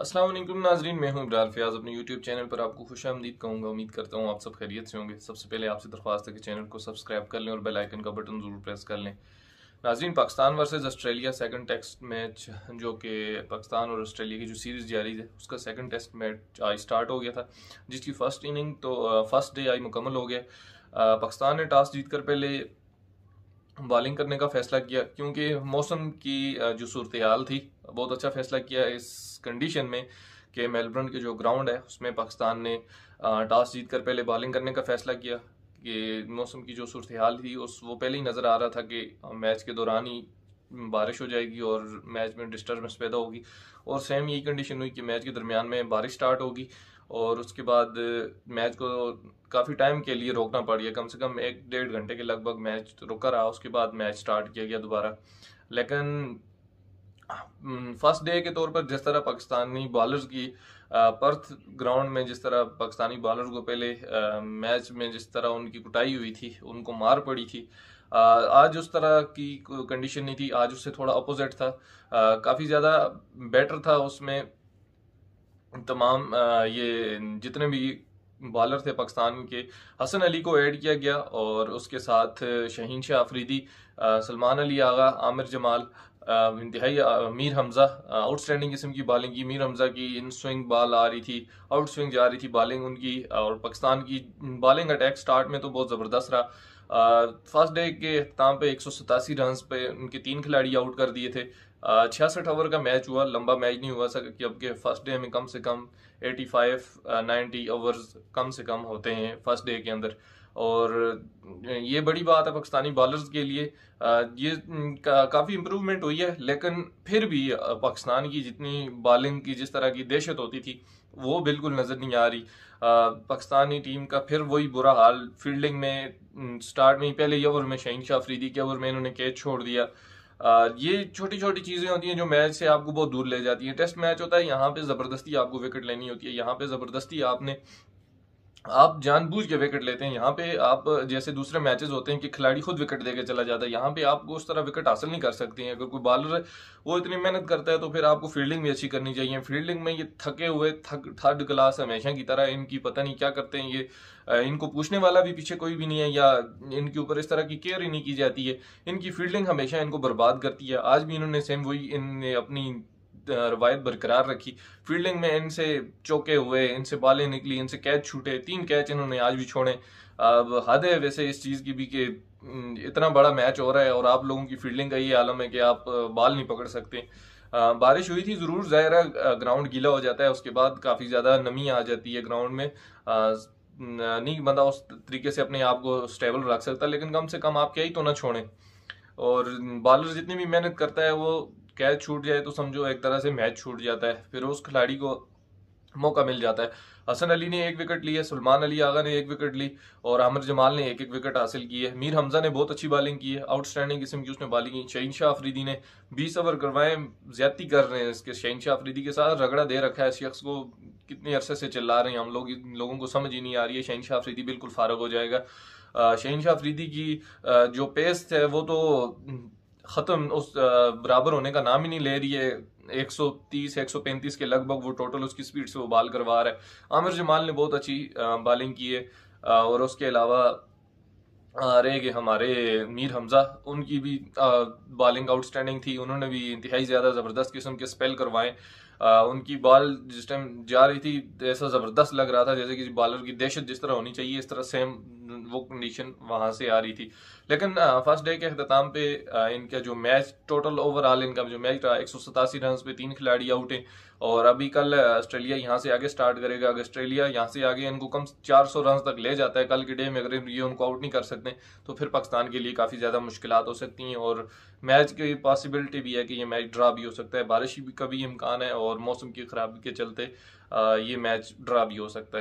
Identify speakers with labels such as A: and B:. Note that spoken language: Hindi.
A: असलम नाजरीन मैं हूँ इब्राल फयाज अपने YouTube चैनल पर आपको खुश आमदीद कहूँगा उम्मीद करता हूँ आप सब खैरियत से होंगे सबसे पहले आपसे दरख्वास्त है कि चैनल को सब्सक्राइब कर लें और बेल आइकन का बटन ज़रूर प्रेस कर लें नाजरीन Pakistan versus Australia second test match जो कि पाकिस्तान और ऑस्ट्रेलिया की जो सीरीज़ जारी है उसका सेकंड टेस्ट मैच आज स्टार्ट हो गया था जिसकी फ़र्स्ट इनिंग तो फर्स्ट डे आज मुकम्मल हो गया पाकिस्तान ने टॉस कर पहले बॉलिंग करने का फैसला किया क्योंकि मौसम की जो सूरत हाल थी बहुत अच्छा फैसला किया इस कंडीशन में कि मेलबर्न के जो ग्राउंड है उसमें पाकिस्तान ने टॉस जीत कर पहले बॉलिंग करने का फैसला किया कि मौसम की जो सूरत हाल थी उस वो पहले ही नज़र आ रहा था कि मैच के दौरान ही बारिश हो जाएगी और मैच में डिस्टर्बेंस पैदा होगी और सेम यही कंडीशन हुई कि मैच के दरमियान में बारिश स्टार्ट होगी और उसके बाद मैच को काफ़ी टाइम के लिए रोकना पड़ गया कम से कम एक डेढ़ घंटे के लगभग मैच रुका रहा उसके बाद मैच स्टार्ट किया गया दोबारा लेकिन फर्स्ट हम्म, डे के तौर पर जिस तरह पाकिस्तानी बॉलर्स की पर्थ ग्राउंड में जिस तरह पाकिस्तानी बॉलर को पहले मैच में जिस तरह उनकी कुटाई हुई थी उनको मार पड़ी थी आज उस तरह की कंडीशन नहीं थी आज उससे थोड़ा अपोजिट था काफ़ी ज़्यादा बेटर था उसमें तमाम ये जितने भी बॉलर थे पाकिस्तान के हसन अली को ऐड किया गया और उसके साथ शहीन शाह अफरीदी सलमान अली आगा आमिर जमाल इंतहाई मीर हमज़ा आउटस्टैंडिंग किस्म की बॉलिंग की मीर हमज़ा की इन स्विंग बॉल आ रही थी आउट स्विंग जा रही थी बॉलिंग उनकी और पाकिस्तान की बॉलिंग अटैक स्टार्ट में तो बहुत ज़बरदस्त रहा फर्स्ट डे के अख्ताम पे एक रन पे उनके तीन खिलाड़ी आउट कर दिए थे छियासठ ओवर का मैच हुआ लंबा मैच नहीं हुआ सका कि अब के फर्स्ट डे में कम से कम 85 नाइन्टी ओवर्स कम से कम होते हैं फर्स्ट डे के अंदर और ये बड़ी बात है पाकिस्तानी बॉलर्स के लिए ये का, काफ़ी इम्प्रूवमेंट हुई है लेकिन फिर भी पाकिस्तान की जितनी बॉलिंग की जिस तरह की दहशत होती थी वो बिल्कुल नज़र नहीं आ रही पाकिस्तानी टीम का फिर वही बुरा हाल फील्डिंग में स्टार्ट में ही पहले ही ओवर में शहीन शाह अफरीदी के ओवर में इन्होंने कैच छोड़ दिया आ, ये छोटी छोटी चीज़ें होती हैं जो मैच से आपको बहुत दूर ले जाती हैं टेस्ट मैच होता है यहाँ पे ज़बरदस्ती आपको विकेट लेनी होती है यहाँ पे ज़बरदस्ती आपने आप जानबूझ के विकेट लेते हैं यहाँ पे आप जैसे दूसरे मैचेस होते हैं कि खिलाड़ी खुद विकेट देकर चला जाता है यहाँ पे आपको उस तरह विकेट हासिल नहीं कर सकते हैं अगर कोई बॉलर वो इतनी मेहनत करता है तो फिर आपको फील्डिंग भी अच्छी करनी चाहिए फील्डिंग में ये थके हुए थक थर्ड क्लास हमेशा की तरह इनकी पता नहीं क्या करते हैं ये इनको पूछने वाला भी पीछे कोई भी नहीं है या इनके ऊपर इस तरह की केयर ही नहीं की जाती है इनकी फील्डिंग हमेशा इनको बर्बाद करती है आज भी इन्होंने सेम वही इन अपनी रवायत बरकरार रखी फील्डिंग में इनसे चौके हुए इनसे बालें निकली इनसे कैच छूटे तीन कैच इन्होंने आज भी छोड़े अब हद है वैसे इस चीज़ की भी कि इतना बड़ा मैच हो रहा है और आप लोगों की फील्डिंग का ये आलम है कि आप बाल नहीं पकड़ सकते आ, बारिश हुई थी ज़रूर ज़ाहिर है ग्राउंड गीला हो जाता है उसके बाद काफ़ी ज़्यादा नमी आ जाती है ग्राउंड में आ, नहीं बंदा उस तरीके से अपने आप को स्टेबल रख सकता लेकिन कम से कम आप क्या ही तो ना छोड़ें और बॉलर जितनी भी मेहनत करता है वो कैच छूट जाए तो समझो एक तरह से मैच छूट जाता है फिर उस खिलाड़ी को मौका मिल जाता है हसन अली ने एक विकेट ली है सलमान अली आगा ने एक विकेट ली और अमर जमाल ने एक एक विकेट हासिल की है मीर हमजा ने बहुत अच्छी बॉलिंग की है आउटस्टैंडिंग किस्म की उसने बॉलिंग की शहीन शाह अफरीदी ने बीस ओवर करवाए ज्यादा कर रहे हैं इसके शहीन शाह अफरीदी के साथ रगड़ा दे रखा है इस शख्स को कितने अरसे से चिल्ला रहे हैं हम लोग इन लोगों को समझ ही नहीं आ रही है शहीन शाह अफरीदी बिल्कुल फारग हो जाएगा शहीन शाह अफरीदी की जो पेस्ट है वो तो ख़त्म उस बराबर होने का नाम ही नहीं ले रही है 130 135 के लगभग वो टोटल उसकी स्पीड से वो बाल करवा रहा है आमिर जमाल ने बहुत अच्छी बॉलिंग की है और उसके अलावा रह गए हमारे मीर हमज़ा उनकी भी बॉलिंग आउटस्टैंडिंग थी उन्होंने भी इंतहाई ज़्यादा ज़बरदस्त किस्म के स्पेल करवाए उनकी बॉल जिस टाइम जा रही थी ऐसा ज़बरदस्त लग रहा था जैसे कि बॉलर की दहशत जिस तरह होनी चाहिए इस तरह सेम वो कंडीशन वहाँ से आ रही थी लेकिन फर्स्ट डे के अख्ताम पे इनका जो मैच टोटल ओवरऑल इनका जो मैच रहा एक सौ सतासी रन पे तीन खिलाड़ी आउट हैं और अभी कल ऑस्ट्रेलिया यहाँ से आगे स्टार्ट करेगा अगर ऑस्ट्रेलिया यहाँ से आगे इनको कम चार सौ रन तक ले जाता है कल के डे में अगर ये उनको आउट नहीं कर सकते तो फिर पाकिस्तान के लिए काफ़ी ज़्यादा मुश्किल हो सकती हैं और मैच की पॉसिबिलिटी भी है कि ये मैच ड्रा भी हो सकता है बारिश का भी इम्कान है और मौसम की खराबी के चलते ये मैच ड्रा भी हो सकता है